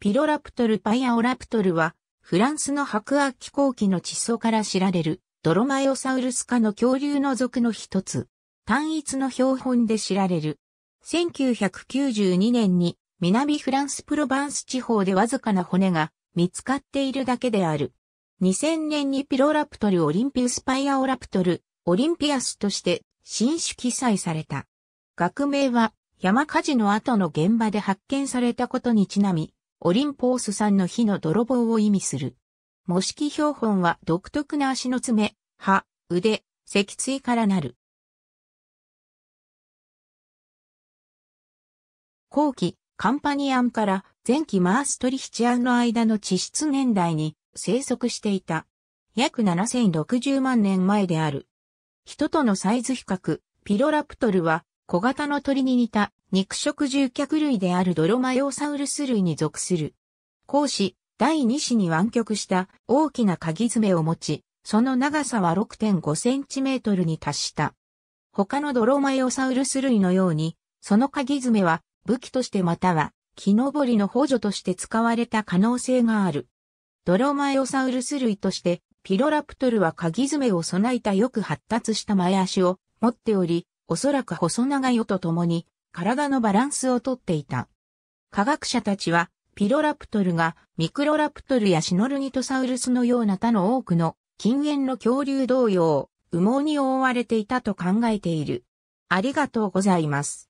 ピロラプトルパイアオラプトルは、フランスの白亜紀後期の地層から知られる、ドロマイオサウルス科の恐竜の属の一つ、単一の標本で知られる。1992年に、南フランスプロバンス地方でわずかな骨が見つかっているだけである。2000年にピロラプトルオリンピウスパイアオラプトル、オリンピアスとして新種記載された。学名は山火事の後の現場で発見されたことにちなみ、オリンポースさんの火の泥棒を意味する。模式標本は独特な足の爪、歯、腕、脊椎からなる。後期、カンパニアンから前期マーストリヒチアンの間の地質年代に生息していた。約7060万年前である。人とのサイズ比較、ピロラプトルは小型の鳥に似た肉食獣脚類であるドロマヨサウルス類に属する。後肢、第2子に湾曲した大きな鍵爪を持ち、その長さは6.5センチメートルに達した。他のドロマヨサウルス類のように、その鍵爪は武器としてまたは木登りの補助として使われた可能性がある。ドロマヨサウルス類としてピロラプトルは鍵爪を備えたよく発達した前足を持っており、おそらく細長い尾とともに体のバランスをとっていた。科学者たちは、ピロラプトルがミクロラプトルやシノルニトサウルスのような他の多くの近縁の恐竜同様、羽毛に覆われていたと考えている。ありがとうございます。